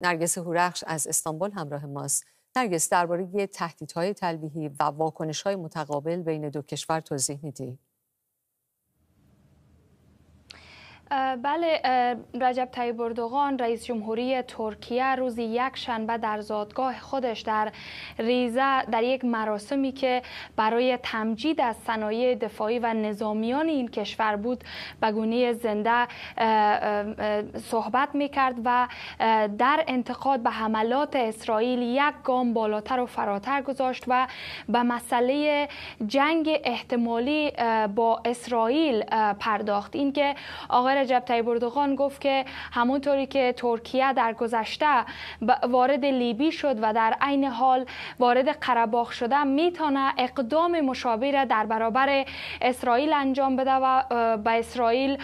نرگس هورخش از استانبول همراه ماست. نرگس درباره تهدیدهای تلویحی و های متقابل بین دو کشور توضیح میدید. بله رجب طیب اردوغان رئیس جمهوری ترکیه روز یک شنبه در زادگاه خودش در ریزه در یک مراسمی که برای تمجید از صنایع دفاعی و نظامیان این کشور بود به زنده صحبت می کرد و در انتقاد به حملات اسرائیل یک گام بالاتر و فراتر گذاشت و به مسئله جنگ احتمالی با اسرائیل پرداخت اینکه آقای رجب طیب اردوغان گفت که همونطوری که ترکیه در گذشته وارد لیبی شد و در عین حال وارد قرباخ شده میتونه اقدام مشابه را در برابر اسرائیل انجام بده و به اسرائیل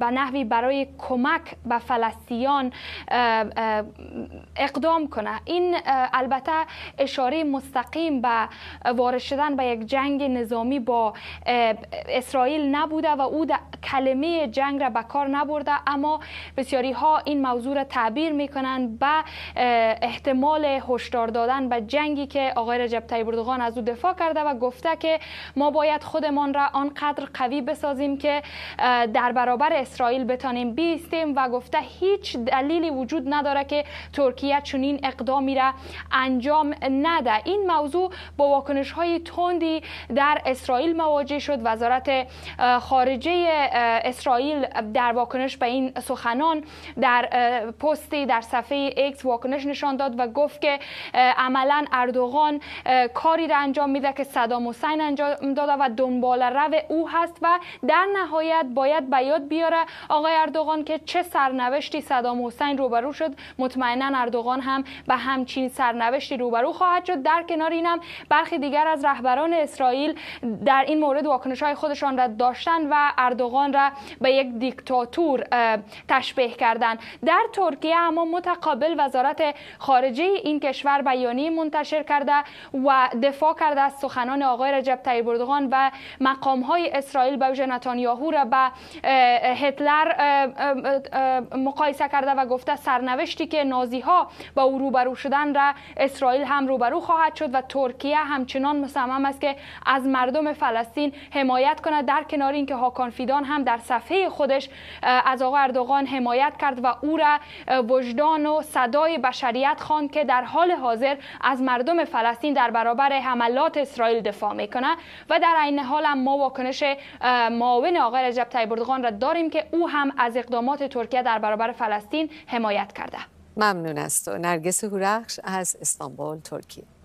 به نحوی برای کمک به فلسطینیان اقدام کنه این البته اشاره مستقیم به وارد شدن به یک جنگ نظامی با اسرائیل نبوده و او کل کلمه جنگ را به کار نبرده اما بسیاری ها این موضوع را تعبیر میکنند به احتمال هشدار دادن به جنگی که آقای رجب طیب اردوغان از او دفاع کرده و گفته که ما باید خودمان را آنقدر قوی بسازیم که در برابر اسرائیل بتانیم بیستیم و گفته هیچ دلیلی وجود نداره که ترکیه چنین اقدامی را انجام نده این موضوع با واکنش های تندی در اسرائیل مواجه شد وزارت خارجه اسرائیل در واکنش به این سخنان در پستی در صفحه ایکس واکنش نشان داد و گفت که عملا اردوغان کاری را انجام میده که صدام حسین انجام داده و دنبال رو او هست و در نهایت باید به یاد بیاره آقای اردوغان که چه سرنوشتی صدام حسین روبرو شد مطمئنا اردوغان هم به همچین سرنوشتی روبرو خواهد شد در کنار اینم برخی دیگر از رهبران اسرائیل در این مورد واکنش های خودشان را داشتن و اردوغان را به یک دیکتاتور تشبیه کردن در ترکیه اما متقابل وزارت خارجه این کشور بیانیه منتشر کرده و دفاع کرده از سخنان آقای رجب طیب اردوغان و مقام های اسرائیل به نتانیاهو را به هتلر مقایسه کرده و گفته سرنوشتی که نازی ها با او روبرو شدن را اسرائیل هم روبرو خواهد شد و ترکیه همچنان مصمم است که از مردم فلسطین حمایت کند در کنار اینکه هاکان فیدان هم در صفحه خودش از آقا اردوغان حمایت کرد و او را وجدان و صدای بشریت خواند که در حال حاضر از مردم فلسطین در برابر حملات اسرائیل دفاع میکنه و در عین حال هم ما واکنش معاون آقای رجب طیب اردوغان را داریم که او هم از اقدامات ترکیه در برابر فلسطین حمایت کرده ممنون است نرگس هورخش از استانبول ترکیه